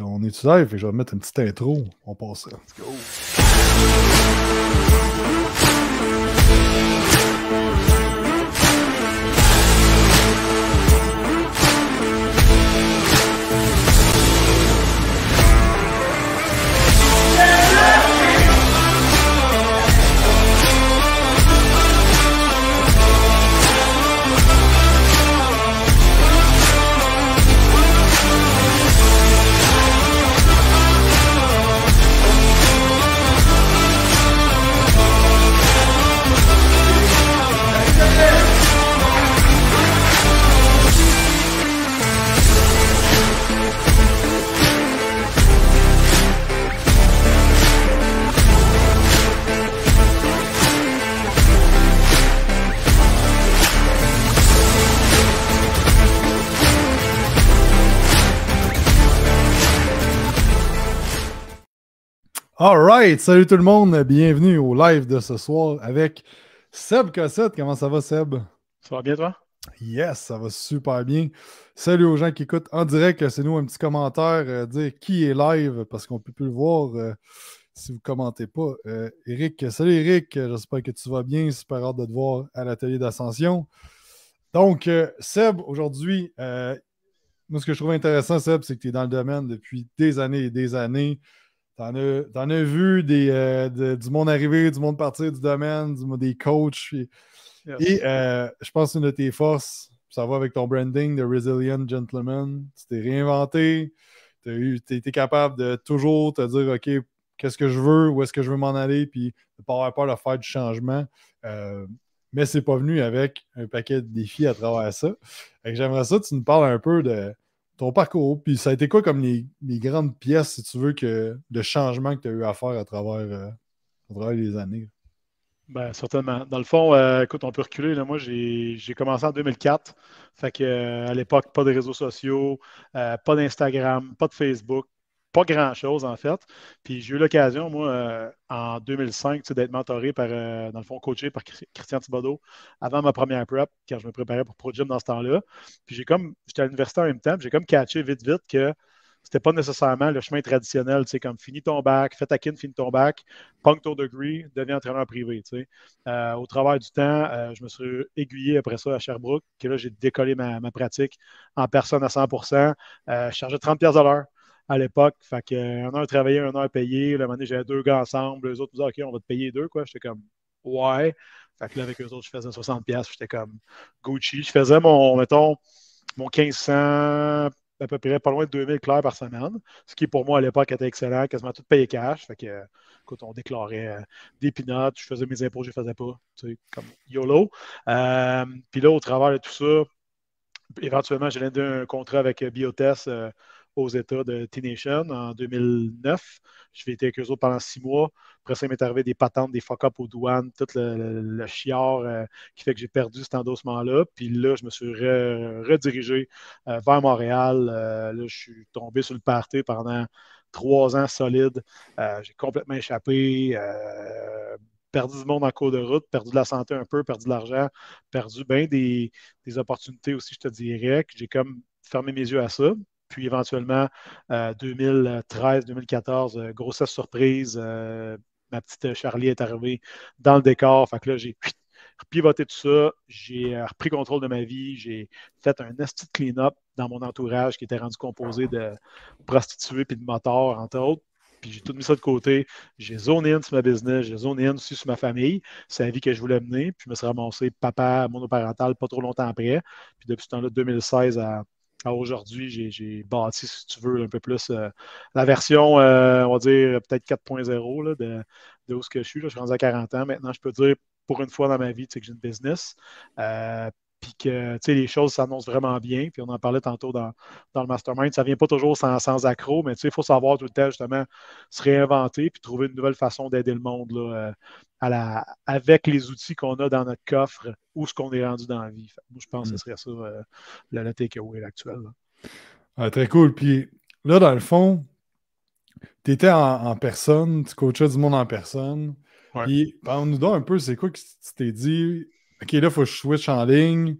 on est tout live, et je vais mettre une petite intro. On passe Let's go. All right, salut tout le monde, bienvenue au live de ce soir avec Seb Cossette. Comment ça va, Seb? Ça va bien, toi? Yes, ça va super bien. Salut aux gens qui écoutent en direct, c'est nous un petit commentaire, euh, dire qui est live parce qu'on ne peut plus le voir euh, si vous ne commentez pas. Euh, Eric, salut Eric, j'espère que tu vas bien, super hâte de te voir à l'atelier d'ascension. Donc, Seb, aujourd'hui, moi ce que je trouve intéressant, Seb, c'est que tu es dans le domaine depuis des années et des années. T'en as, vu des, euh, du monde arriver, du monde partir du domaine, des coachs. Et, euh, je pense que une de tes forces, ça va avec ton branding de Resilient Gentleman. Tu t'es réinventé. Tu été capable de toujours te dire OK, qu'est-ce que je veux, où est-ce que je veux m'en aller, puis de ne pas avoir peur de faire du changement. Euh, mais c'est pas venu avec un paquet de défis à travers ça. J'aimerais ça, tu nous parles un peu de ton parcours, puis ça a été quoi comme les, grandes pièces, si tu veux, que, de changement que tu as eu à faire à travers, euh, les années? Ben, certainement. Dans le fond, euh, écoute, on peut reculer. Moi, j'ai commencé en 2004. Fait que, euh, à l'époque, pas de réseaux sociaux, pas d'Instagram, pas de Facebook pas grand-chose, en fait. Puis j'ai eu l'occasion, moi, euh, en 2005, d'être mentoré par, euh, dans le fond, coaché par Christian Thibodeau avant ma première prep, quand je me préparais pour Pro Gym dans ce temps-là. Puis j'ai comme, j'étais à l'université en même temps, j'ai comme catché vite, vite que c'était pas nécessairement le chemin traditionnel, tu sais, comme finis ton bac, fais ta kin, finis ton bac, punk ton degree, deviens entraîneur privé, tu sais. Euh, au travers du temps, je me suis aiguillé après ça à Sherbrooke, que là, j'ai décollé ma, pratique en personne à 100 je chargeais 30 pièces à l'heure à l'époque. Fait que, euh, un heure travaillé, un heure payé. Le moment j'avais deux gars ensemble. Les autres me disaient, OK, on va te payer deux, quoi. J'étais comme, ouais. là, avec eux autres, je faisais 60$. J'étais comme Gucci. Je faisais mon, mettons, mon 1500 à peu près pas loin de 2000 clairs par semaine, ce qui pour moi à l'époque était excellent, quasiment tout payé cash. Fait que, écoute, on déclarait euh, des pinottes, je faisais mes impôts, je les faisais pas, comme YOLO. Euh, puis là, au travers de tout ça, éventuellement, j'ai donner un contrat avec Biotest aux États de T-Nation en 2009. J'ai été avec eux autres pendant six mois. Après ça, il m'est arrivé des patentes, des fuck-up aux douanes, tout le, chiard euh, qui fait que j'ai perdu cet endossement-là. Puis là, je me suis redirigé euh, vers Montréal. Euh, là, je suis tombé sur le party pendant trois ans solides. j'ai complètement échappé perdu du monde en cours de route, perdu de la santé un peu, perdu de l'argent, perdu bien des, des, opportunités aussi, je te dirais. J'ai comme fermé mes yeux à ça puis éventuellement 2013-2014, euh, euh, grossesse surprise, euh, ma petite Charlie est arrivée dans le décor. Fait que là, j'ai pivoté tout ça, j'ai repris contrôle de ma vie, j'ai fait un petit clean-up dans mon entourage qui était rendu composé de prostituées et de motards, entre autres. Puis j'ai tout mis ça de côté. J'ai zoné in sur ma business, j'ai zoné in aussi sur ma famille. C'est la vie que je voulais mener. Puis je me suis ramassé papa monoparental pas trop longtemps après. Puis depuis ce temps-là, 2016 à Aujourd'hui, j'ai bâti, si tu veux, un peu plus euh, la version, euh, on va dire, peut-être 4.0 de, où ce que je suis. je suis rendu à 40 ans. Maintenant, je peux dire, pour une fois dans ma vie, que j'ai une business. Euh, puis que les choses s'annoncent vraiment bien. Puis on en parlait tantôt dans, le mastermind. Ça vient pas toujours sans, sans accro, mais il faut savoir tout le temps justement se réinventer puis trouver une nouvelle façon d'aider le monde là, euh, à la, avec les outils qu'on a dans notre coffre ou ce qu'on est rendu dans la vie. moi, je pense que ce mm. serait ça la euh, le, le takeaway actuel. Ah, très cool. Puis là, dans le fond, tu étais en, personne, tu coachais du monde en personne. puis Parle-nous donc un peu, c'est quoi que tu t'es dit? OK, là, il faut que je switch en ligne.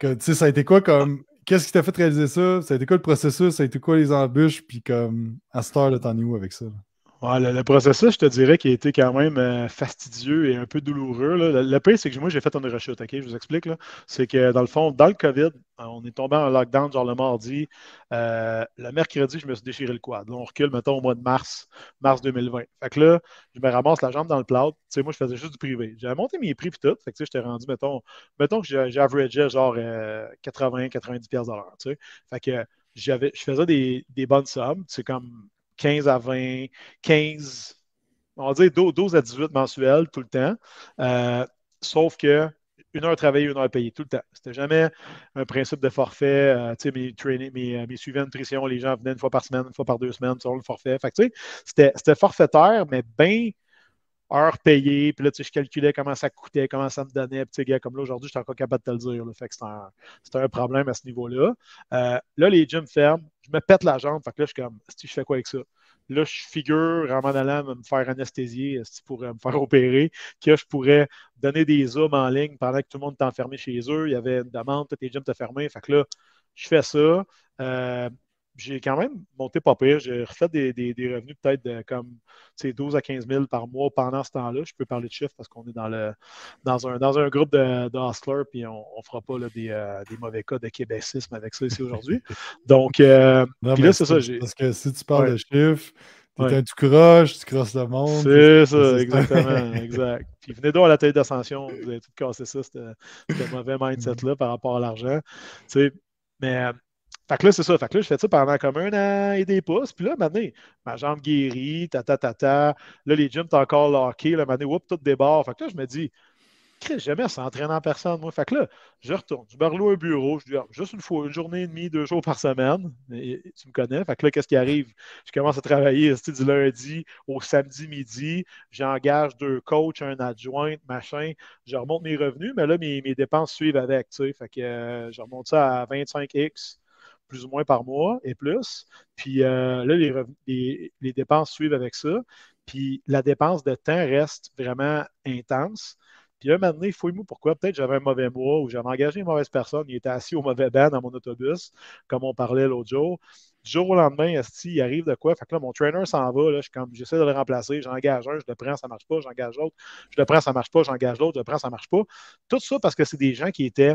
Tu sais, ça a été quoi comme. Qu'est-ce qui t'a fait réaliser ça? Ça a été quoi le processus? Ça a été quoi les embûches? Puis comme, à cette heure t'en es où avec ça? le, processus, je te dirais qu'il a été quand même euh, fastidieux et un peu douloureux. Le, le, c'est que moi, j'ai fait une rechute, OK? Je vous explique. C'est que dans le fond, dans le COVID, on est tombé en lockdown genre le mardi. Euh, le mercredi, je me suis déchiré le quad. Là, on recule, mettons, au mois de mars, mars 2020. Fait que là, je me ramasse la jambe dans le plat. Tu sais, moi, je faisais juste du privé. J'avais monté mes prix et tout. Fait que tu sais, j'étais rendu, mettons, mettons que j'averageais genre 80, 90 d'or. tu Fait que j'avais, je faisais des bonnes sommes. C'est comme 15 à 20, 15, on va dire 12, à 18 mensuels tout le temps. Euh, sauf que une heure travaillée, une heure payée, tout le temps. C'était jamais un principe de forfait. Euh, tu sais, mes, euh, suivants de nutrition, les gens venaient une fois par semaine, une fois par deux semaines, selon le forfait. Fait que, tu sais, c'était, c'était forfaitaire, mais bien heures payées, puis là, tu sais, je calculais comment ça coûtait, comment ça me donnait, puis tu sais, gars, comme là, aujourd'hui, je suis encore capable de te le dire, le fait que c'est un, problème à ce niveau-là. Euh, là, les gyms ferment, je me pète la jambe, fait que là, je suis comme, si je fais quoi avec ça? Là, je figure, en m'en allant me faire anesthésier, si tu pourrais euh, me faire opérer, que je pourrais donner des zooms en ligne pendant que tout le monde est enfermé chez eux, il y avait une demande, tous les gyms étaient fermés, fait que là, je fais ça. Euh, j'ai quand même monté pas pire. J'ai refait des, des, revenus peut-être de comme 12 à 15 000 par mois pendant ce temps-là. Je peux parler de chiffres parce qu'on est dans, le, dans, un, dans un groupe de, de puis on ne fera pas des, euh, des, mauvais cas de québécisme avec ça ici aujourd'hui. Donc, euh, là, c'est ça. Parce que si tu parles de chiffres, tu as tu croches, tu crosses le monde. C'est ça, exactement, exact. Puis venez donc à la tête d'ascension, vous avez tout cassé ça, ce mauvais mindset-là par rapport à l'argent. Tu sais, mais euh, fait que là, c'est ça. Fait que là, je fais ça pendant comme un an et des pouces. Puis là, maintenant, ma jambe guérit, ta ta ta ta. Là, les gyms, t'es encore locké. Là, maintenant, oups, tout déborde. Fait que là, je me dis, jamais s'entraîner en personne, moi. Fait que là, je retourne. Je me reloue un bureau. Je dis, juste une fois, une journée et demie, deux jours par semaine. tu me connais. Fait que là, qu'est-ce qui arrive? Je commence à travailler du lundi au samedi midi. J'engage deux coachs, un adjoint, machin. Je remonte mes revenus, mais là, mes, dépenses suivent avec. Fait que euh, je remonte ça à 25X plus ou moins par mois et plus. Puis euh, là, les, dépenses suivent avec ça. Puis la dépense de temps reste vraiment intense. Puis là, donné, fouille-moi pourquoi. Peut-être j'avais un mauvais mois ou j'avais engagé une mauvaise personne. Il était assis au mauvais banc dans mon autobus, comme on parlait l'autre jour. Du jour au lendemain, il arrive de quoi? Fait que là, mon trainer s'en va. je comme, j'essaie de le remplacer. J'engage un, je le prends, ça marche pas. J'engage l'autre. Je le prends, ça marche pas. J'engage l'autre, je le prends, ça marche pas. Tout ça parce que c'est des gens qui étaient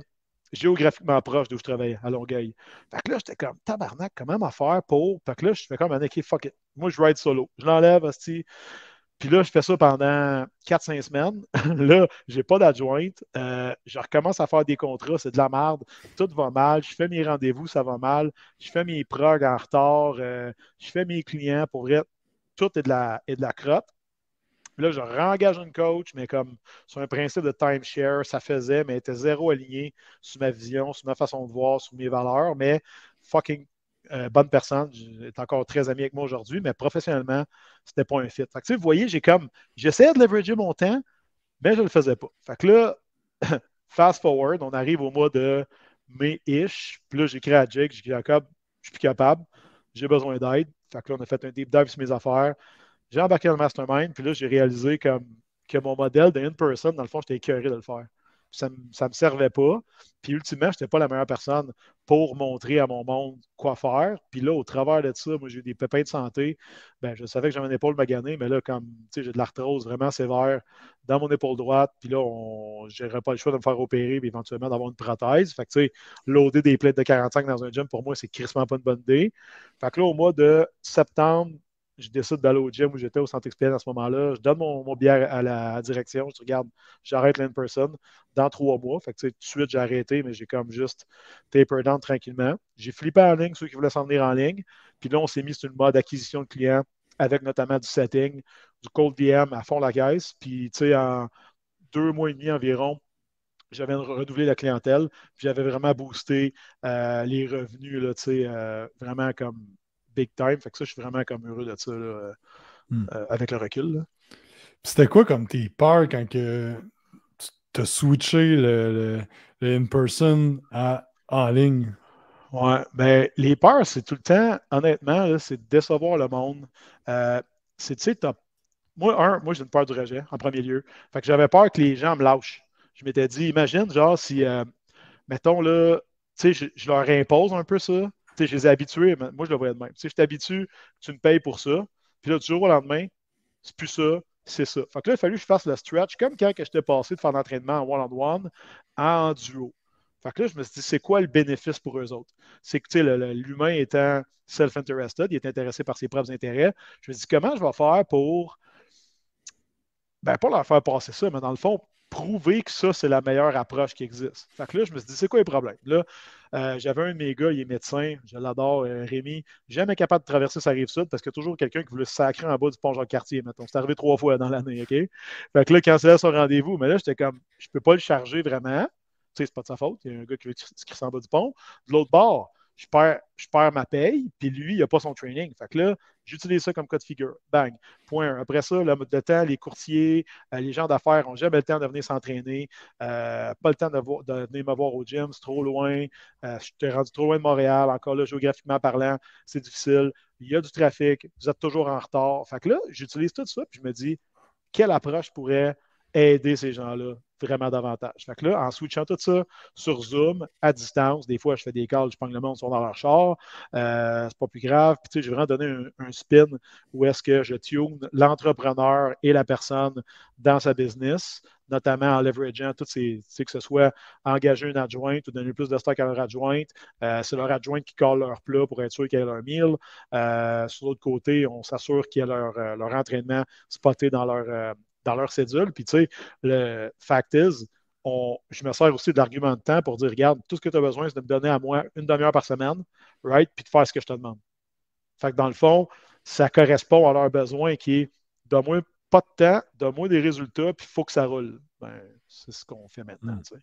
géographiquement proche d'où je travaillais, à Longueuil. Fait que là, j'étais comme, tabarnak, comment m'en faire pour. Fait que là, je fais comme, équipe fuck it. Moi, je ride solo. Je l'enlève, aussi. Puis là, je fais ça pendant 4-5 semaines. là, j'ai pas d'adjointe. Euh, je recommence à faire des contrats. C'est de la merde. Tout va mal. Je fais mes rendez-vous, ça va mal. Je fais mes progs en retard. Euh, je fais mes clients pour être. Tout est de la, est de la crotte. Puis là, je réengage un coach, mais comme sur un principe de timeshare, ça faisait, mais était zéro aligné sur ma vision, sur ma façon de voir, sur mes valeurs. Mais fucking euh, bonne personne, est encore très ami avec moi aujourd'hui, mais professionnellement, c'était pas un fit. Fait que, vous voyez, j'ai comme, j'essayais de leverager mon temps, mais je le faisais pas. Fait que là, fast forward, on arrive au mois de mai-ish. Puis là, j'écris à Jake, j'ai dit Jacob, je suis plus capable, j'ai besoin d'aide. Fait que là, on a fait un deep dive sur mes affaires. J'ai embarqué dans le mastermind, puis là, j'ai réalisé comme, que mon modèle de in-person, dans le fond, j'étais écœuré de le faire. ça ne me servait pas. Puis ultimement, je n'étais pas la meilleure personne pour montrer à mon monde quoi faire. Puis là, au travers de ça, moi, j'ai eu des pépins de santé. Ben je savais que j'avais une épaule maganée, mais là, comme j'ai de l'arthrose vraiment sévère dans mon épaule droite, puis là, je n'aurais pas le choix de me faire opérer, puis éventuellement d'avoir une prothèse. Fait que, tu sais, loader des plates de 45 dans un gym, pour moi, c'est crissement pas une bonne idée. Fait que là, au mois de septembre je décide d'aller au gym où j'étais au centre expérience à ce moment-là. Je donne mon, mon à la direction. Je regarde, j'arrête l'in-person dans trois mois. Fait tout de suite, j'ai arrêté, mais j'ai comme juste taper down tranquillement. J'ai flippé en ligne ceux qui voulaient s'en venir en ligne. Puis là, on s'est mis sur une mode d'acquisition de clients avec notamment du setting, du cold DM à fond la caisse. Puis, tu sais, en deux mois et demi environ, j'avais redoublé la clientèle, puis j'avais vraiment boosté euh, les revenus, là, sais, euh, vraiment comme big time. Fait que ça, je suis vraiment comme heureux de ça euh, hmm. euh, avec le recul. C'était quoi comme tes peurs quand que tu as switché le, in-person à en ligne? Ouais, ben les peurs, c'est tout le temps, honnêtement, c'est de décevoir le monde. Euh, c'est, tu moi, moi, j'ai une peur du rejet, en premier lieu. Fait que j'avais peur que les gens me lâchent. Je m'étais dit, imagine, genre, si, mettons, là, tu sais, je, leur impose un peu ça, je les ai habitués, moi, je le voyais de même. Tu sais, je t'habitue, tu me payes pour ça. Puis là, du jour au lendemain, c'est plus ça, c'est ça. Fait que là, il a fallu que je fasse le stretch, comme quand j'étais passé de faire l'entraînement en one-on-one en duo. Fait que là, je me suis dit, c'est quoi le bénéfice pour eux autres? C'est que tu sais, l'humain étant self-interested, il est intéressé par ses propres intérêts. Je me suis dit, comment je vais faire pour. Ben, pas leur faire passer ça, mais dans le fond, prouver que ça, c'est la meilleure approche qui existe. Fait que là, je me suis dit, c'est quoi le problème? Là, euh, j'avais un de mes gars, il est médecin, je l'adore, euh, Rémi. Jamais capable de traverser sa rive sud parce qu'il y a toujours quelqu'un qui voulait se sacrer en bas du pont Jean-Cartier, mettons. C'est arrivé trois fois dans l'année, OK? Fait que là, là son rendez-vous. Mais là, j'étais comme, je peux pas le charger vraiment. Tu sais, c'est pas de sa faute. Il y a un gars qui veut se en bas du pont. De l'autre bord, je perds, je perds ma paye, puis lui, il n'a pas son training. Fait que là, J'utilise ça comme code figure. Bang. Point Après ça, le, de temps, les courtiers, euh, les gens d'affaires n'ont jamais le temps de venir s'entraîner, euh, pas le temps de, venir me voir au gym, c'est trop loin, euh, je suis rendu trop loin de Montréal, encore là, géographiquement parlant, c'est difficile, il y a du trafic, vous êtes toujours en retard. Fait que là, j'utilise tout ça, puis je me dis, quelle approche pourrait aider ces gens-là vraiment davantage. Fait que là, en switchant tout ça sur Zoom, à distance, des fois, je fais des calls, je prends le monde, ils sont dans leur char, euh, c'est pas plus grave. Puis, tu sais, j'ai vraiment donné un, spin où est-ce que je tune l'entrepreneur et la personne dans sa business, notamment en leverageant toutes ces, que ce soit engager une adjointe ou donner plus de stock à leur adjointe. Euh, c'est leur adjointe qui colle leur plat pour être sûr qu'elle a leur mille. Euh, sur l'autre côté, on s'assure qu'il y a leur, leur entraînement spoté dans leur, dans leur cédule. Puis, tu sais, le fact is, je me sers aussi de l'argument de temps pour dire regarde, tout ce que tu as besoin, c'est de me donner à moi une demi-heure par semaine, right? Puis de faire ce que je te demande. Fait que dans le fond, ça correspond à leur besoin qui est donne-moi pas de temps, de moi des résultats, puis il faut que ça roule. Ben, c'est ce qu'on fait maintenant. Mm. tu sais.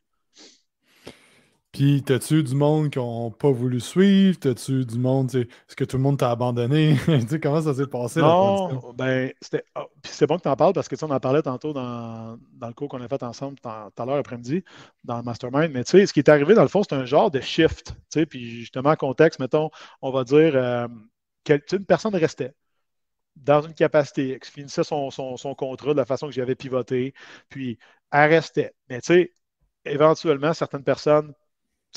Puis, t'as-tu du monde qui n'a pas voulu suivre? T'as-tu du monde, est-ce que tout le monde t'a abandonné? comment ça s'est passé? Non, ben, c'était ah, c'est bon que tu en parles parce que tu on en parlait tantôt dans, le cours qu'on a fait ensemble tout à l'heure après-midi dans le mastermind. Mais tu sais, ce qui est arrivé, dans le fond, c'est un genre de shift. Puis, justement, en contexte, mettons, on va dire, euh, une personne restait dans une capacité qui finissait son, son, son contrat de la façon que j'avais pivoté, puis elle restait. Mais tu sais, éventuellement, certaines personnes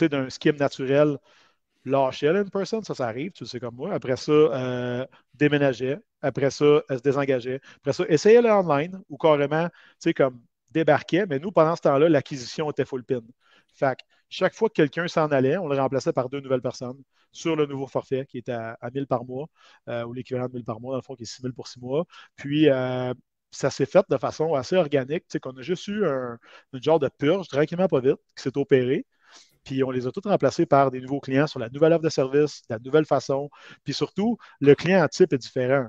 d'un skim naturel, lâcher à une personne, ça, ça arrive, tu sais comme moi. Après ça, déménageait, euh, déménager. Après ça, euh, se désengageait. Après ça, essayer le online ou carrément, tu sais, comme débarquait. Mais nous, pendant ce temps-là, l'acquisition était full pin. Fait que chaque fois que quelqu'un s'en allait, on le remplaçait par deux nouvelles personnes sur le nouveau forfait qui est à, à 1000 par mois euh, ou l'équivalent de 1000 par mois, dans le fond, qui est 6000 pour 6 mois. Puis, ça s'est fait de façon assez organique. Tu sais, qu'on a juste eu un, genre de purge, directement pas vite, qui s'est opéré puis on les a tous remplacés par des nouveaux clients sur la nouvelle offre de service, la nouvelle façon. Puis surtout, le client type est différent.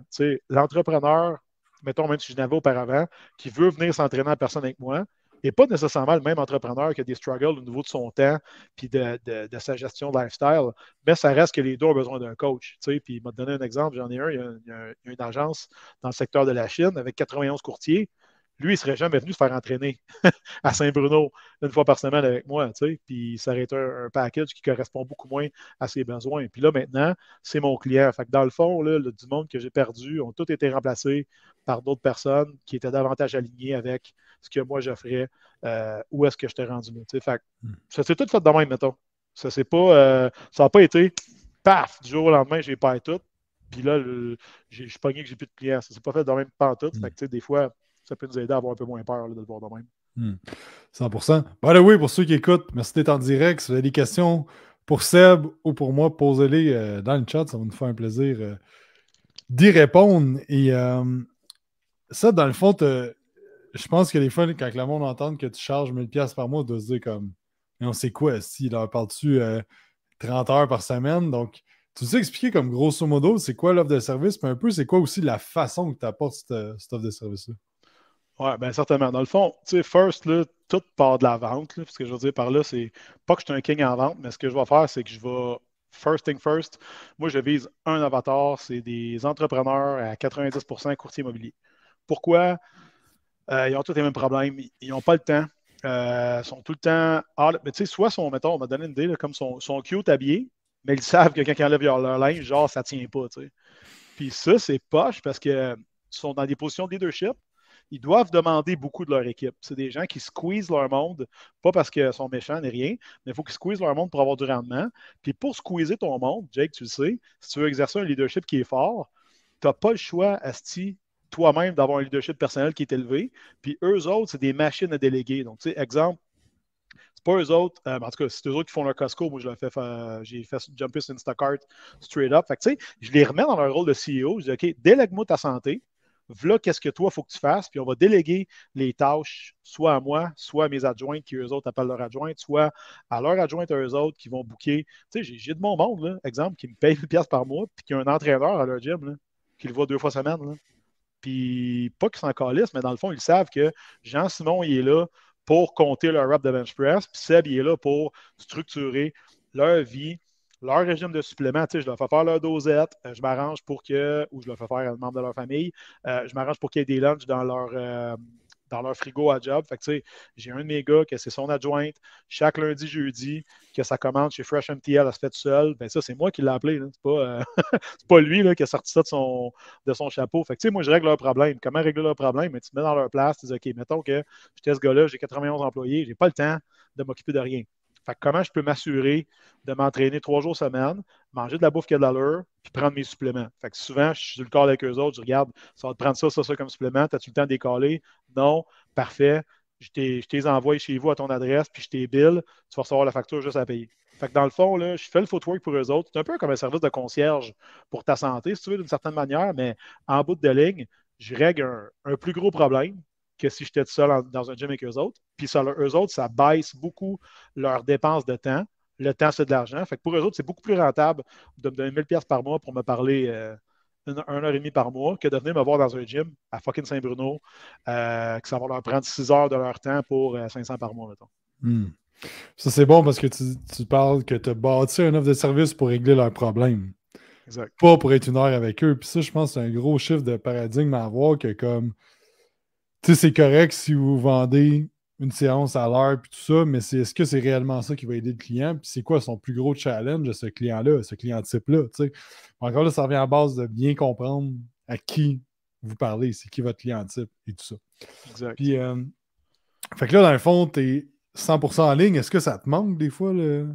L'entrepreneur, mettons même si je n'avais auparavant, qui veut venir s'entraîner en personne avec moi, n'est pas nécessairement le même entrepreneur qui a des struggles au niveau de son temps puis de, sa gestion de lifestyle, mais ça reste que les deux ont besoin d'un coach. Puis il m'a donné un exemple, j'en ai un, il y a une agence dans le secteur de la Chine avec 91 courtiers lui, il ne serait jamais venu se faire entraîner à Saint-Bruno une fois par semaine avec moi, puis ça aurait été un, package qui correspond beaucoup moins à ses besoins. Puis là, maintenant, c'est mon client. Fait dans le fond, là, du monde que j'ai perdu ont tous été remplacés par d'autres personnes qui étaient davantage alignées avec ce que moi j'offrais, euh, où est-ce que je t'ai rendu tu sais. Fait hmm. ça s'est tout fait de même, mettons. Ça c'est pas, euh, ça n'a pas été, paf, du jour au lendemain, j'ai pas tout. Puis là, je suis pogné que j'ai plus de clients. Ça s'est pas fait de même pas tout. Fait hmm. que, tu sais, des fois, ça peut nous aider à avoir un peu moins peur de le voir de même. 100%. Hmm. By the way, pour ceux qui écoutent, merci d'être en direct. Si vous avez des questions pour Seb ou pour moi, posez-les euh, dans le chat. Ça va nous faire un plaisir euh, d'y répondre. Et ça, euh, dans le fond, je pense que les fois, quand le monde entend que tu charges 1000$ par mois, de se dire comme, on sait quoi, si leur parle tu 30 heures par semaine? Donc, tu sais expliquer comme grosso modo, c'est quoi l'offre de service, mais un peu, c'est quoi aussi la façon que tu apportes cette offre de service-là? Oui, bien certainement. Dans le fond, tu sais, first, là, tout part de la vente. ce que je veux dire par là, c'est pas que je suis un king en vente, mais ce que je vais faire, c'est que je vais first thing first. Moi, je vise un avatar, c'est des entrepreneurs à 90% courtier immobilier. Pourquoi? Euh, ils ont tous les mêmes problèmes. Ils n'ont pas le temps. Ils euh, sont tout le temps. Ah, mais tu sais, soit sont, mettons, on m'a donné une idée, comme son sont cute habillés, mais ils savent que quand ils enlèvent leur, leur linge, genre, ça tient pas, tu Puis ça, c'est poche parce que sont dans des positions de leadership, ils doivent demander beaucoup de leur équipe. C'est des gens qui squeezent leur monde, pas parce qu'ils sont méchants ni rien, mais il faut qu'ils squeezent leur monde pour avoir du rendement. Puis pour squeezer ton monde, Jake, tu le sais, si tu veux exercer un leadership qui est fort, tu n'as pas le choix, Asti, toi-même, d'avoir un leadership personnel qui est élevé. Puis eux autres, c'est des machines à déléguer. Donc, tu sais, exemple, c'est pas eux autres, euh, en tout cas, c'est eux autres qui font leur Costco. Moi, je fait, j'ai fait jumper Instacart straight up. Fait que, tu sais, je les remets dans leur rôle de CEO. Je dis, OK, délègue-moi ta santé voilà qu'est-ce que toi, il faut que tu fasses, puis on va déléguer les tâches soit à moi, soit à mes adjointes qui, eux autres, appellent leur adjointe, soit à leur adjointe eux autres qui vont booker. Tu sais, j'ai de mon monde, là, exemple, qui me paye une pièce par mois, puis qui a un entraîneur à leur gym, qui le voit deux fois semaine. Puis, pas qu'ils s'en calissent, mais dans le fond, ils savent que Jean-Simon, il est là pour compter leur rap de bench press, puis Seb, il est là pour structurer leur vie leur régime de supplément, je leur fais faire leur dosette, euh, je m'arrange pour que, ou je le fais faire à un membre de leur famille, euh, je m'arrange pour qu'il y ait des lunchs dans leur, euh, dans leur frigo à job. Fait que, tu sais, j'ai un de mes gars que c'est son adjointe, chaque lundi, jeudi, que ça commande chez Fresh MTL, elle se fait tout seul. Ben ça, c'est moi qui l'ai appelé. C'est pas, lui qui a sorti ça de son, de son chapeau. Fait que, tu sais, moi, je règle leur problème. Comment régler leur problème? Mais tu te mets dans leur place, tu dis, OK, mettons que j'étais ce gars-là, j'ai 91 employés, j'ai pas le temps de m'occuper de rien. Fait comment je peux m'assurer de m'entraîner trois jours semaine, manger de la bouffe qui a de l'allure, puis prendre mes suppléments. Fait que souvent, je suis sur le corps avec eux autres, je regarde, ça va te prendre ça, ça, ça comme supplément, as-tu le temps de décoller? Non, parfait. Je t'ai envoie chez vous à ton adresse, puis je t'ai bill, tu vas recevoir la facture juste à payer. Fait que dans le fond, là, je fais le footwork pour eux autres. C'est un peu comme un service de concierge pour ta santé, si tu veux, d'une certaine manière, mais en bout de ligne, je règle un plus gros problème que si j'étais seul dans un gym avec eux autres. Puis ça, eux autres, ça baisse beaucoup leurs dépenses de temps. Le temps, c'est de l'argent. Fait que pour eux autres, c'est beaucoup plus rentable de me donner 1000$ par mois pour me parler euh, une, heure et demie par mois que de venir me voir dans un gym à fucking Saint-Bruno, euh, que ça va leur prendre 6 heures de leur temps pour 500$ euh, par mois, mettons. Hmm. Ça, c'est bon parce que tu, parles que tu as bâti un offre de service pour régler leurs problèmes. Exact. Pas pour être une heure avec eux. Puis ça, je pense que c'est un gros chiffre de paradigme à avoir que comme tu sais, c'est correct si vous vendez une séance à l'heure puis tout ça, mais c'est est-ce que c'est réellement ça qui va aider le client? Puis c'est quoi son plus gros challenge à ce client-là, ce client type-là? Encore là, ça revient à base de bien comprendre à qui vous parlez, c'est qui votre client type et tout ça. Exact. Puis, euh, fait que là, dans le fond, tu es 100% en ligne. Est-ce que ça te manque des fois? Le...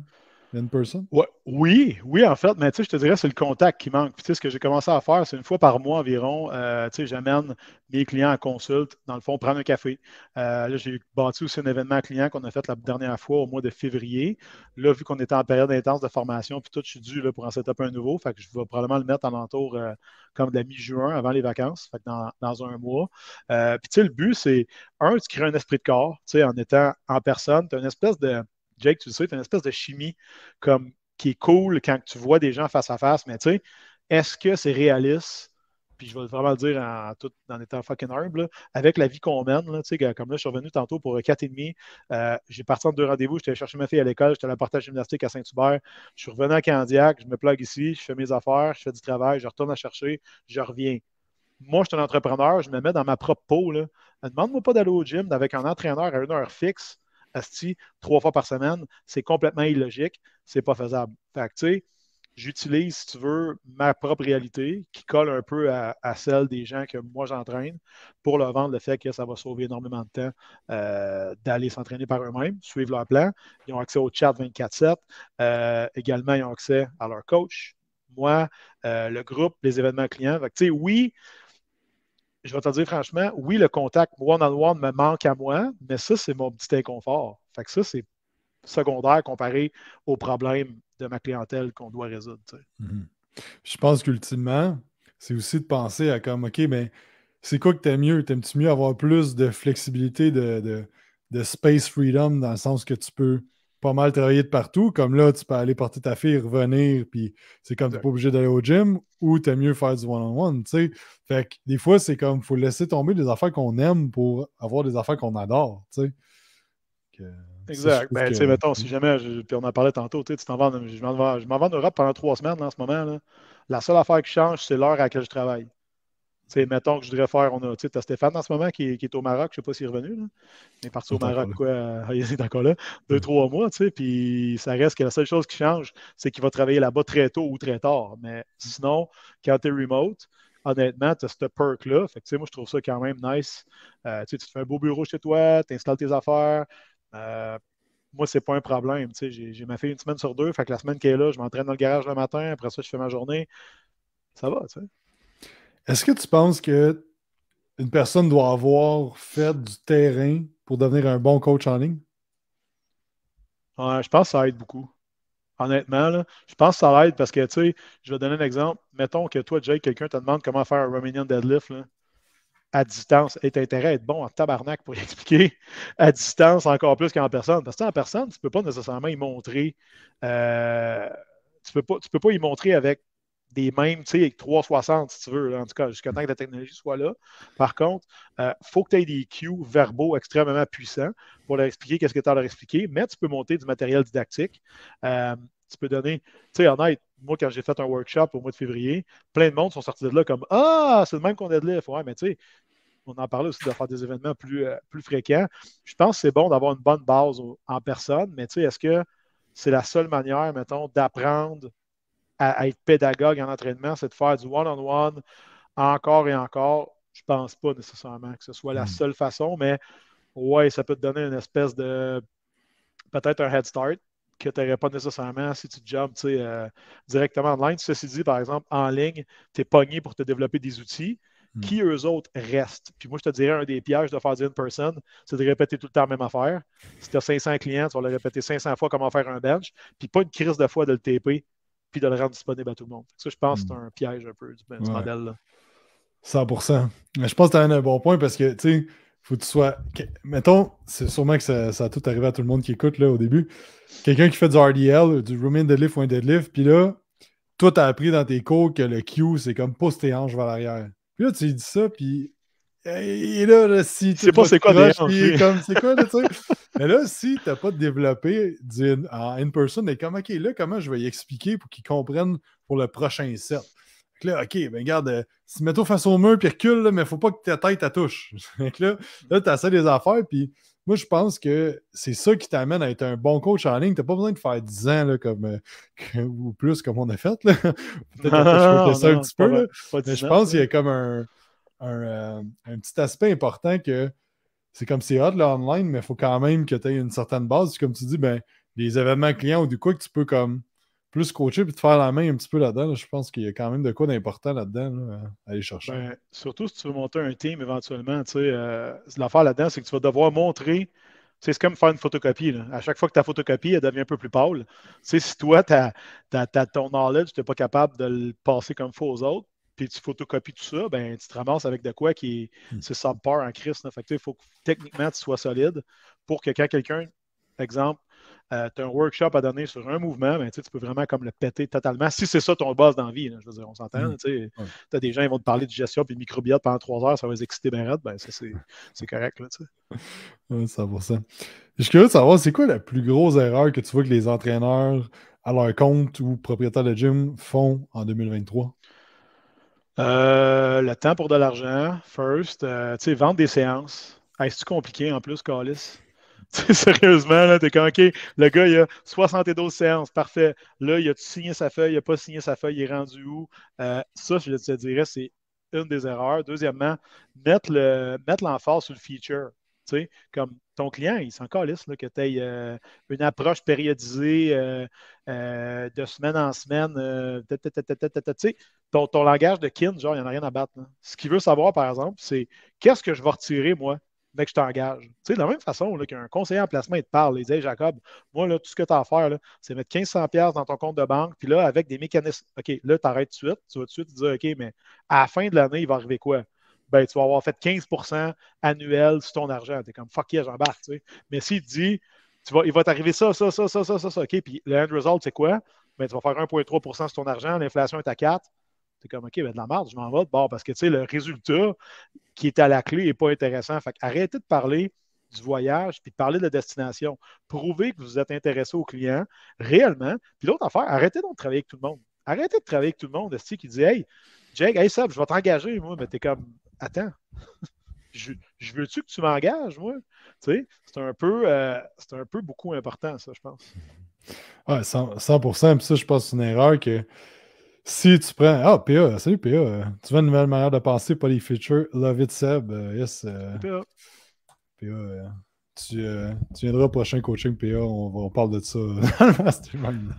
Ouais, oui, oui, en fait, mais tu sais, je te dirais, c'est le contact qui manque. Puis, tu sais, ce que j'ai commencé à faire, c'est une fois par mois environ, euh, tu sais, j'amène mes clients à consulte, dans le fond, prendre un café. Euh, là, j'ai bâti aussi un événement client qu'on a fait la dernière fois au mois de février. Là, vu qu'on était en période intense de formation, puis tout, je suis dû là, pour en setup un nouveau. Fait que je vais probablement le mettre en entour euh, comme de la mi-juin avant les vacances, fait dans, dans, un mois. puis, tu sais, le but, c'est, un, tu crées un esprit de corps, tu sais, en étant en personne. Tu as une espèce de Jake, tu le sais, tu une espèce de chimie comme qui est cool quand tu vois des gens face à face, mais tu sais, est-ce que c'est réaliste? Puis je vais vraiment le dire en, tout, étant fucking humble, avec la vie qu'on mène, là, comme là, je suis revenu tantôt pour et demi, euh, j'ai parti en deux rendez-vous, j'étais allé chercher ma fille à l'école, j'étais allé la partage gymnastique à Saint-Hubert, je suis revenu à Candiac, je me plug ici, je fais mes affaires, je fais du travail, je retourne à chercher, je reviens moi, je suis un entrepreneur, je me mets dans ma propre peau. Euh, demande-moi pas d'aller au gym avec un entraîneur à une heure fixe. Asti, trois fois par semaine, c'est complètement illogique, c'est pas faisable. Fait tu sais, j'utilise, si tu veux, ma propre réalité qui colle un peu à, celle des gens que moi j'entraîne pour leur vendre le fait que ça va sauver énormément de temps euh, d'aller s'entraîner par eux-mêmes, suivre leur plan. Ils ont accès au chat 24-7. Euh, également, ils ont accès à leur coach, moi, euh, le groupe, les événements clients. Fait que, oui, je vais te dire franchement, oui, le contact one-on-one me manque à moi, mais ça, c'est mon petit inconfort. Fait que ça, c'est secondaire comparé au problème de ma clientèle qu'on doit résoudre. Mhm. Je pense qu'ultimement, c'est aussi de penser à comme, OK, mais ben, c'est quoi que t'aimes mieux? T'aimes-tu mieux avoir plus de flexibilité, de, space freedom, dans le sens que tu peux pas mal travailler de partout. Comme là, tu peux aller porter ta fille, revenir, puis c'est comme n'es pas obligé d'aller au gym, ou tu aimes mieux faire du one-on-one, tu sais. Fait que des fois, c'est comme, faut laisser tomber des affaires qu'on aime pour avoir des affaires qu'on adore, tu sais. exact. Ben, tu sais, mettons, si jamais, puis on en parlait tantôt, tu t'en vas, je m'en vais, en Europe pendant trois semaines en ce moment. La seule affaire qui change, c'est l'heure à laquelle je travaille sais, mettons que je voudrais faire, on a, tu Stéphane en ce moment qui, est au Maroc, je ne sais pas s'il est revenu, là, est parti au Maroc, quoi, euh, il est encore là, deux, trois mois, tu sais, puis ça reste que la seule chose qui change, c'est qu'il va travailler là-bas très tôt ou très tard. Mais mm. sinon, quand tu es remote, honnêtement, tu as ce perk-là. Fait que, moi, je trouve ça quand même nice. Euh, tu te fais un beau bureau chez toi, tu installes tes affaires. Euh, moi, c'est pas un problème. Tu sais, J'ai ma fille une semaine sur deux. Fait que la semaine qui est là, je m'entraîne dans le garage le matin. Après ça, je fais ma journée. Ça va, tu sais. Est-ce que tu penses que une personne doit avoir fait du terrain pour devenir un bon coach en ligne? je pense que ça aide beaucoup. Honnêtement, je pense que ça aide parce que, tu sais, je vais donner un exemple. Mettons que toi, Jake, quelqu'un te demande comment faire un Romanian deadlift à distance. Et tu intérêt à être bon en tabarnak pour expliquer à distance encore plus qu'en personne. Parce que en personne, tu ne peux pas nécessairement y montrer. Euh, tu ne peux, peux pas y montrer avec des mêmes, tu sais, avec 360 si tu veux, en tout cas, jusqu'à temps que la technologie soit là. Par contre, il euh, faut que tu aies des cues verbaux extrêmement puissants pour leur expliquer qu'est-ce que tu as à leur expliquer, mais tu peux monter du matériel didactique. Euh, tu peux donner, tu sais, honnête, moi, quand j'ai fait un workshop au mois de février, plein de monde sont sortis de là comme Ah, c'est le même qu'on a de l'IF, Ouais, mais tu sais, on en parlait aussi de faire des événements plus, euh, plus fréquents. Je pense que c'est bon d'avoir une bonne base en personne, mais tu sais, est-ce que c'est la seule manière, mettons, d'apprendre à, être pédagogue en entraînement, c'est de faire du one-on-one encore et encore. Je ne pense pas nécessairement que ce soit la hmm. seule façon, mais ouais, ça peut te donner une espèce de peut-être un head start que tu n'aurais pas nécessairement si tu jumps euh, directement en ligne. Ceci dit, par exemple, en ligne, tu es pogné pour te développer des outils hmm. qui, eux autres, restent. Puis moi, je te dirais, un des pièges de faire du in-person, c'est de répéter tout le temps la même affaire. Si tu as 500 clients, tu vas le répéter 500 fois comment faire un bench, puis pas une crise de fois de le TP puis de le rendre disponible à tout le monde. Ça, je pense que c'est hmm. un piège un peu du, ben, modèle-là. 100%. Mais je pense que tu as un bon point parce que, tu sais, faut que tu sois. Mettons, c'est sûrement que ça, ça, a tout arrivé à tout le monde qui écoute là, au début. Quelqu'un qui fait du RDL, du the deadlift ou un deadlift, puis là, toi, t'as appris dans tes cours que le Q, c'est comme pousse tes hanches vers l'arrière. Puis là, tu dis ça, puis. Et là, si. Tu sais pas c'est quoi des hanches. c'est quoi, tu sais. Mais là, si tu n'as pas développé en ah, in-person, et comme, OK, là, comment je vais y expliquer pour qu'ils comprennent pour le prochain set? là, OK, ben regarde, euh, si mets-toi face au mur, puis recule, il mais faut pas que ta tête ta touche. là, mm. tu as ça des affaires, puis moi, je pense que c'est ça qui t'amène à être un bon coach en ligne. Tu n'as pas besoin de faire 10 ans comme, euh, ou plus comme on a fait. Peut-être que je peux ça un petit peu. mais je pense qu'il y a comme un euh, petit aspect important que c'est comme c'est hot là online, mais il faut quand même que tu aies une certaine base. Comme tu dis, ben, les événements clients ou du coup que tu peux comme plus coacher et te faire la main un petit peu là-dedans. je pense qu'il y a quand même de quoi d'important là-dedans à aller chercher. Ben, surtout si tu veux monter un team éventuellement, tu sais, euh, l'affaire là-dedans, c'est que tu vas devoir montrer. C'est comme faire une photocopie. À chaque fois que ta photocopie, elle devient un peu plus pâle. Tu si toi, tu as, ton knowledge, tu n'es pas capable de le passer comme faux aux autres, puis tu photocopies tout ça, ben, tu te ramasses avec de quoi qui se sent pas en crise. Fait que, il faut que techniquement tu sois solide pour que quand quelqu'un, exemple, euh, tu as un workshop à donner sur un mouvement, ben, tu peux vraiment comme le péter totalement. Si c'est ça ton boss d'envie, je veux dire, on s'entend. Hmm. Tu as des gens ils vont te parler de gestion puis de microbiote pendant trois heures, ça va les exciter bien raide, ben, c'est correct. Là, ouais, ça. Je suis curieux de savoir, c'est quoi la plus grosse erreur que tu vois que les entraîneurs à leur compte ou propriétaires de gym font en 2023? Euh, le temps pour de l'argent, first. Euh, tu sais, vendre des séances. est C'est-tu compliqué en plus, Calis? sérieusement, là, t'es comme, OK, le gars, il a 72 séances, parfait. Là, il a signé sa feuille, il a pas signé sa feuille, il est rendu où? Euh, ça, je te dirais, c'est une des erreurs. Deuxièmement, mettre l'emphase le, mettre sur le feature. Tu sais, comme ton client, il s'en calisse là, que tu aies euh, une approche périodisée euh, euh, de semaine en semaine. Tu ton, ton langage de kin, genre, il n'y en a rien à battre. Ce qu'il veut savoir, par exemple, c'est qu'est-ce que je vais retirer, moi, dès que je t'engage. Tu sais, de la même façon qu'un conseiller en placement, il te parle, il dit Jacob, moi, là, tout ce que tu as à faire, c'est mettre 1500$ dans ton compte de banque, puis là, avec des mécanismes. OK, là, tu arrêtes tout de suite. Tu vas tout de suite te dire OK, mais à la fin de l'année, il va arriver quoi ben, tu vas avoir fait 15 annuel sur ton argent. Tu es comme fuck yeah, j'embarque. Tu sais. Mais s'il te dit, tu vas, il va t'arriver ça, ça, ça, ça, ça, ça, OK, puis le end result, c'est quoi? Ben, tu vas faire 1,3 sur ton argent, l'inflation est à 4. Tu comme OK, ben, de la merde, je m'en vais de parce que tu sais, le résultat qui est à la clé n'est pas intéressant. Fait arrêtez de parler du voyage, puis de parler de la destination. Prouvez que vous êtes intéressé au client réellement. Puis l'autre affaire, arrêtez donc de travailler avec tout le monde. Arrêtez de travailler avec tout le monde. Est-ce qui dit Hey, Jake, hey Seb, je vais t'engager, moi, mais t'es comme attends, je, veux-tu que tu m'engages, moi? Tu sais, c'est un, peu, euh, c'est un peu beaucoup important, ça, je pense. Ouais, 100, 100% Puis ça, je pense que c'est une erreur que si tu prends. Ah, PA, salut PA. Tu veux une nouvelle manière de penser, pas les features. Love it, Seb. Euh, yes. Euh, PA. PA. tu, viendras au prochain coaching PA. On, on parle de ça dans le mastermind.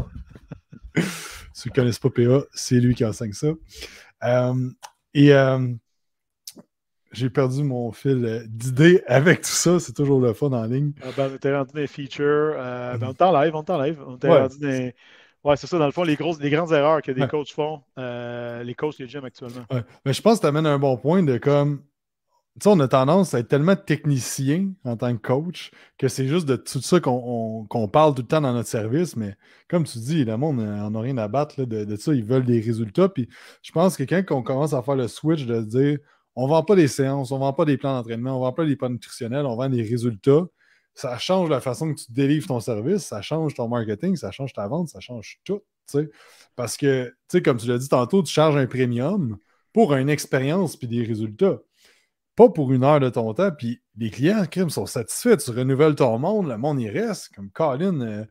Ceux qui ne connaissent pas PA, c'est lui qui enseigne ça. et j'ai perdu mon fil euh, d'idées avec tout ça. C'est toujours le fun en ligne. Ah, ben, on était rendu des features. Euh, ben, on t'enlève, on t'enlève. On c'est ça, dans le fond, les, grosses, les grandes erreurs que des coachs font, euh, les coachs du gym actuellement. Mais ben, je pense que tu amènes un bon point de comme. Tu sais, on a tendance à être tellement technicien en tant que coach que c'est juste de tout ça qu'on parle tout le temps dans notre service. Mais comme tu dis, le monde n'en a rien à battre de, de, ça. Ils veulent des résultats. Puis je pense que quand on commence à faire le switch de dire on ne vend pas des séances, on ne vend pas des plans d'entraînement, on ne vend pas des plans nutritionnels, on vend des résultats. Ça change la façon que tu délivres ton service, ça change ton marketing, ça change ta vente, ça change tout. Parce que, comme tu l'as dit tantôt, tu charges un premium pour une expérience puis des résultats. Pas pour une heure de ton temps, puis les clients, crime, sont satisfaits. Tu renouvelles ton monde, le monde y reste. Comme Colin, est euh,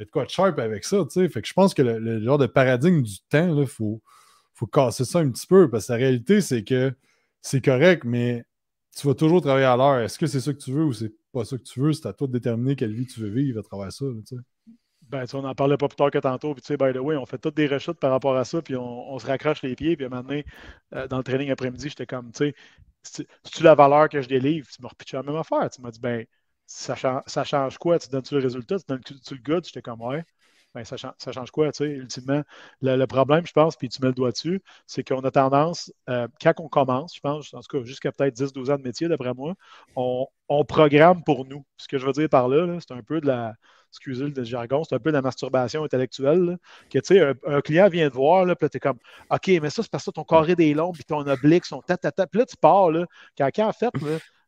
a de quoi de sharp avec ça, Fait que je pense que le, genre de paradigme du temps, il faut, faut casser ça un petit peu, parce que la réalité, c'est que c'est correct, mais tu vas toujours travailler à l'heure. Est-ce que c'est ça que tu veux ou c'est pas ça que tu veux? C'est à toi de déterminer quelle vie tu veux vivre à travers ça. Tu sais. Ben, tu on n'en parlait pas plus tard que tantôt. Puis, tu sais, by the way, on fait toutes des rechutes par rapport à ça. Puis, on, se raccroche les pieds. Puis, à un moment donné, euh, dans le training après-midi, j'étais comme, tu sais, si tu la valeur que je délivre? Tu m'as repitché la même affaire. Tu m'as dit, ben, ça, ça change quoi? Tu donnes-tu le résultat? Tu donnes-tu le good? J'étais comme, ouais. Ben, ça, change quoi, tu sais, ultimement? Le, problème, je pense, puis tu mets le doigt dessus, c'est qu'on a tendance, euh, quand on commence, je pense, en tout cas, jusqu'à peut-être 10-12 ans de métier, d'après moi, on, programme pour nous. Ce que je veux dire par là, c'est un peu de la, excusez le jargon, c'est un peu de la masturbation intellectuelle. que tu sais, un, client vient te voir, là, puis là, t'es comme, OK, mais ça, c'est parce que ton carré des lombes, puis ton oblique, son tête, Puis là, tu pars, là. Quand, en fait,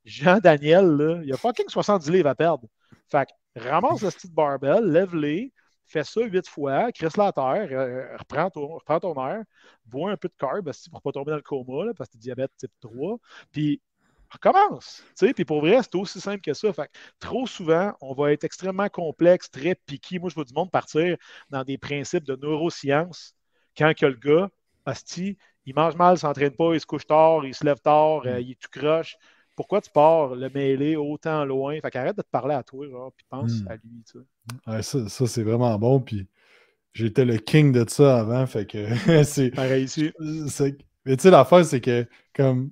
Jean-Daniel, il a fucking 70 livres à perdre. Fait que, ramasse le petit barbell, lève-les, fais ça huit fois, crisse la terre, euh, euh, reprends, ton, ton air, bois un peu de carb pour ne pas tomber dans le coma, parce que tu diabète type 3, puis recommence. Puis pour vrai, c'est aussi simple que ça. Fait trop souvent, on va être extrêmement complexe, très piqué. Moi, je vois du monde partir dans des principes de neurosciences quand que le gars, hostie, il mange mal, il ne s'entraîne pas, il se couche tard, il se lève tard, mm. euh, il est tout croche pourquoi tu pars le mêler autant loin? Fait qu'arrête de te parler à toi, genre, puis pense hmm. à lui. Tu ça, c'est vraiment bon. Puis j'étais le king de ça avant. Fait que c'est. Pareil ici. Mais tu sais, l'affaire, c'est que comme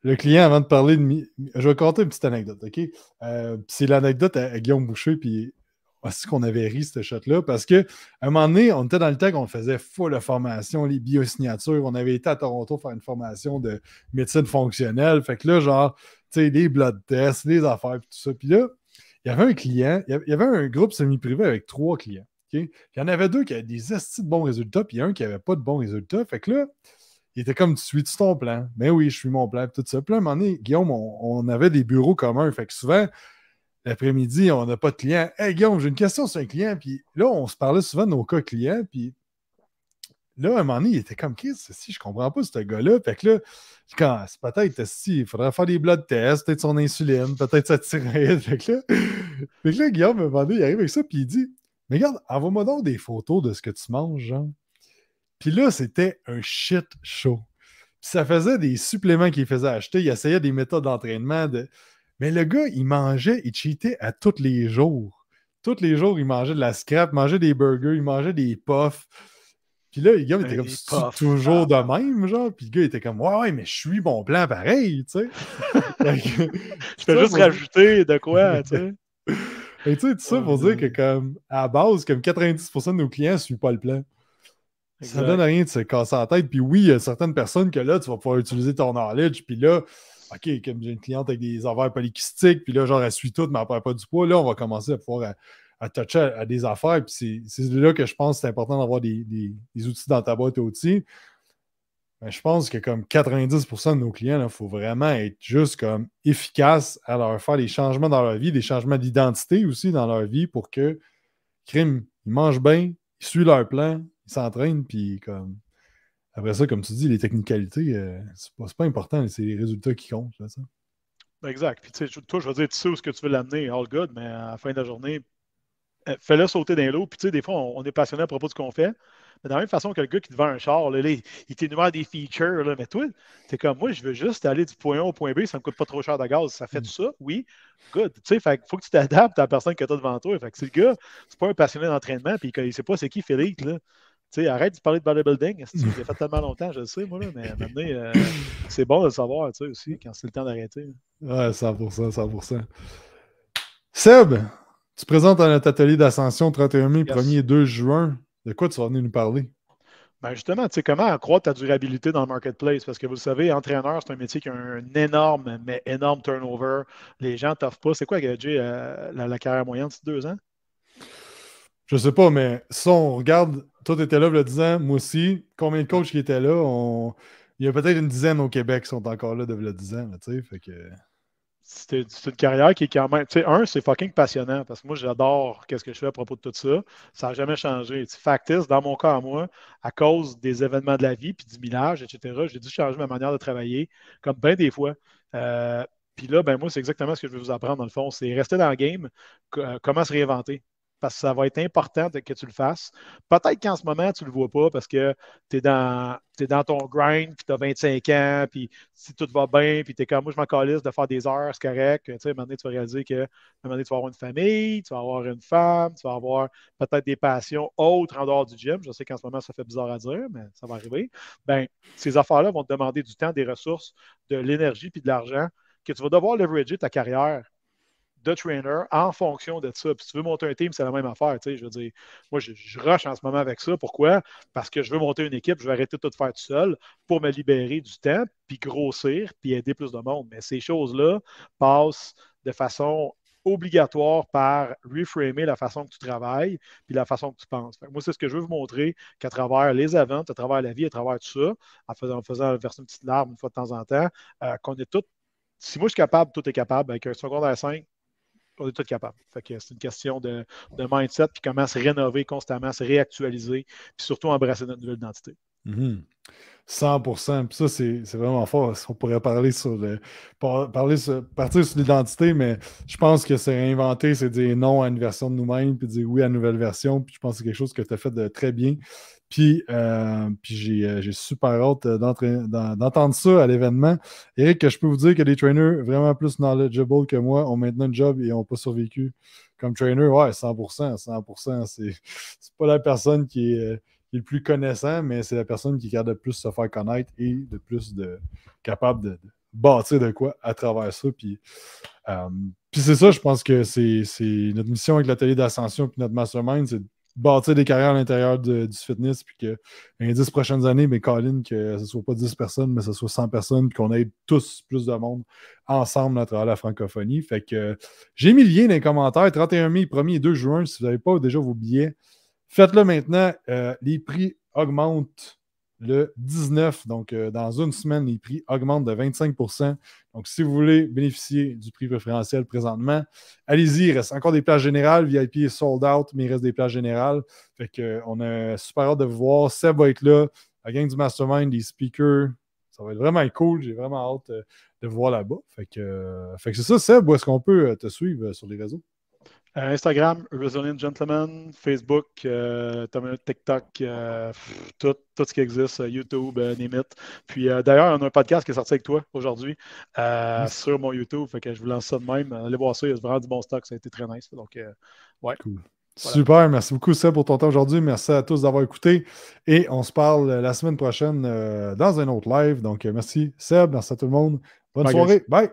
le client, avant de parler de. Je vais compter une petite anecdote, OK? Euh, c'est l'anecdote à, Guillaume Boucher, puis aussi qu'on avait ri, ce shot-là, parce qu'à un moment donné, on était dans le temps qu'on faisait full la formation, les biosignatures. On avait été à Toronto faire une formation de médecine fonctionnelle. Fait que là, genre, sais, les blood tests, des affaires, tout ça. Puis là, il y avait un client, il y avait un groupe semi-privé avec trois clients. Il y en avait deux qui avaient des estis de bons résultats, puis un qui n'avait pas de bons résultats. Fait que là, il était comme, tu suis-tu ton plan? Mais ben oui, je suis mon plan, tout ça. Puis là, à un moment donné, Guillaume, on, avait des bureaux communs. Fait que souvent, l'après-midi, on n'a pas de client. Hey Guillaume, j'ai une question sur un client. Puis là, on se parlait souvent de nos cas clients. Puis Là, à un moment donné, il était comme, qu'est-ce que si je comprends pas ce gars-là? Fait que là, quand ah, c'est peut-être si, il faudrait faire des blood tests, peut-être son insuline, peut-être sa thyroïde. Fait que là, Guillaume, me il arrive avec ça, puis il dit, mais regarde, envoie-moi donc des photos de ce que tu manges, genre. Hein. Puis là, c'était un shit show. Puis ça faisait des suppléments qu'il faisait acheter, il essayait des méthodes d'entraînement. De... Mais le gars, il mangeait, il cheatait à tous les jours. Tous les jours, il mangeait de la scrap, il mangeait des burgers, il mangeait des puffs. Puis là, les gars, ben, il était comme, c'est toujours de même, genre. Puis le gars, était comme, ouais, ouais, mais je suis mon plan pareil, tu sais. Je peux juste rajouter de quoi, tu sais. Et tu sais, tout ça oh pour dire que, comme, à la base, comme 90% de nos clients ne suivent pas le plan. Ça donne rien de se casser la tête. Puis oui, il y a certaines personnes que là, tu vas pouvoir utiliser ton knowledge. Puis là, OK, comme j'ai une cliente avec des envers polykystiques, puis là, genre, elle suit tout, mais elle perd pas du poids, là, on va commencer à pouvoir euh, à toucher à, des affaires. Puis c'est là que je pense que c'est important d'avoir des, outils dans ta boîte à outils. Mais ben, je pense que comme 90% de nos clients, il faut vraiment être juste comme efficace à leur faire des changements dans leur vie, des changements d'identité aussi dans leur vie pour que crime, ils mangent bien, ils suivent leur plan, ils s'entraînent, puis comme après ça, comme tu dis, les technicalités, euh, c'est pas, important, c'est les résultats qui comptent. ça. Exact. Puis, toi, je veux dire, tu sais où ce que tu veux l'amener, all good, mais à la fin de la journée, euh, fais-le sauter dans l'eau. Puis, tu sais, des fois, on, est passionné à propos de ce qu'on fait. Mais de la même façon que le gars qui te vend un char, là, là, il des features, mais toi, es comme moi, je veux juste aller du point A au point B, ça ne me coûte pas trop cher de gaz. Ça fait tout hmm. ça, oui. Good. Tu sais, faut que tu t'adaptes à la personne que tu as devant toi. Fait que le gars, c'est pas un passionné d'entraînement, puis il ne sait pas c'est qui Félix, là. sais, arrête de parler de bodybuilding. Tu l'as fait tellement longtemps, je le sais, moi, mais euh, c'est bon de le savoir aussi quand c'est le temps d'arrêter. Hein. Ouais, 100%, 100%. Seb, tu présentes à notre atelier d'ascension 31 mai, 1er et 2 juin. De quoi tu vas venir nous parler? Ben justement, tu sais, comment accroître ta durabilité dans le marketplace? Parce que vous le savez, entraîneur, c'est un métier qui a un énorme, mais énorme turnover. Les gens ne t'offrent pas. C'est quoi, Gadget, euh, euh, la, carrière moyenne, ces deux ans? Je ne sais pas, mais si on regarde, toi, tu étais là le 10 ans, moi aussi. Combien de coachs qui étaient là? Il y a peut-être une dizaine au Québec qui sont encore là de le 10 ans, tu sais. Fait que c'est une carrière qui est quand même. Tu sais, un, c'est fucking passionnant parce que moi, j'adore qu'est-ce que je fais à propos de tout ça. Ça n'a jamais changé. Tu factice, dans mon cas à moi, à cause des événements de la vie puis du millage, etc., j'ai dû changer ma manière de travailler, comme bien des fois. Euh, puis là, ben moi, c'est exactement ce que je vais vous apprendre dans le fond. C'est rester dans le game, euh, comment se réinventer parce que ça va être important que tu le fasses. Peut-être qu'en ce moment, tu ne le vois pas parce que tu es dans, ton grind, puis tu as 25 ans, puis si tout va bien, puis tu es comme moi, je m'en calisse de faire des heures, c'est correct. Tu un moment donné, tu vas réaliser que un moment donné, tu vas avoir une famille, tu vas avoir une femme, tu vas avoir peut-être des passions autres en dehors du gym. Je sais qu'en ce moment, ça fait bizarre à dire, mais ça va arriver. Ben, ces affaires-là vont te demander du temps, des ressources, de l'énergie, puis de l'argent que tu vas devoir leverager ta carrière de trainer en fonction de ça. si tu veux monter un team, c'est la même affaire. Tu je veux dire, moi, je, rush en ce moment avec ça. Pourquoi? Parce que je veux monter une équipe, je vais arrêter de tout faire tout seul pour me libérer du temps, puis grossir, puis aider plus de monde. Mais ces choses-là passent de façon obligatoire par reframer la façon que tu travailles puis la façon que tu penses. moi, c'est ce que je veux vous montrer qu'à travers les events, à travers la vie, à travers tout ça, en faisant, faisant verser une petite larme une fois de temps en temps, euh, qu'on est tous si moi je suis capable, tout est capable. Avec un secondaire 5, on est tous capables. que c'est une question de, mindset, puis comment se rénover constamment, se réactualiser, puis surtout embrasser notre nouvelle identité. 100%. Mhm. Puis ça, c'est vraiment fort. On pourrait parler sur le. parler partir sur l'identité, mais je pense que c'est réinventer, c'est dire non à une version de nous-mêmes, puis dire oui à une nouvelle version. Puis je pense que c'est quelque chose que tu as fait de très bien. Puis, euh, euh, j'ai, super hâte euh, d'entendre ça à l'événement. Eric, je peux vous dire que des trainers vraiment plus knowledgeable que moi ont maintenant un job et n'ont pas survécu comme trainer. Ouais, 100%, 100%. C'est, c'est pas la personne qui est, le plus connaissant, mais c'est la personne qui garde le plus se faire connaître et de plus de, capable de, bâtir de quoi à travers ça. Puis, puis c'est ça, je pense que c'est notre mission avec l'atelier d'ascension et notre mastermind, c'est bâtir des carrières à l'intérieur du fitness, puis que dans les 10 prochaines années, mais Colin, que ce ne soit pas 10 personnes, mais ce soit 100 personnes, puis qu'on aide tous plus de monde ensemble à travers la francophonie. Fait que j'ai mis le lien dans les commentaires, 31 mai, 1er et 2 juin, si vous n'avez pas déjà vos billets, faites-le maintenant. Euh, les prix augmentent le 19. Donc, euh, dans une semaine, les prix augmentent de 25 Donc, si vous voulez bénéficier du prix préférentiel présentement, allez-y. Il reste encore des places générales. VIP est sold out, mais il reste des places générales. Fait qu'on euh, a super hâte de vous voir. Seb va être là. La gang du Mastermind, des speakers. Ça va être vraiment cool. J'ai vraiment hâte euh, de vous voir là-bas. Fait que, fait que c'est ça, Seb. Où est-ce qu'on peut te suivre sur les réseaux? Euh, Instagram, Resilient Gentleman, Facebook, euh, TikTok, euh, tout, ce qui existe, YouTube, Nimit. Puis d'ailleurs, on a un podcast qui est sorti avec toi aujourd'hui sur mon YouTube. Fait que je vous lance ça de même. Allez voir ça, il y a vraiment du bon stock, ça a été très nice. Donc, ouais. Super, merci beaucoup Seb pour ton temps aujourd'hui. Merci à tous d'avoir écouté. Et on se parle la semaine prochaine dans un autre live. Donc merci Seb, merci à tout le monde. Bonne soirée. Bye.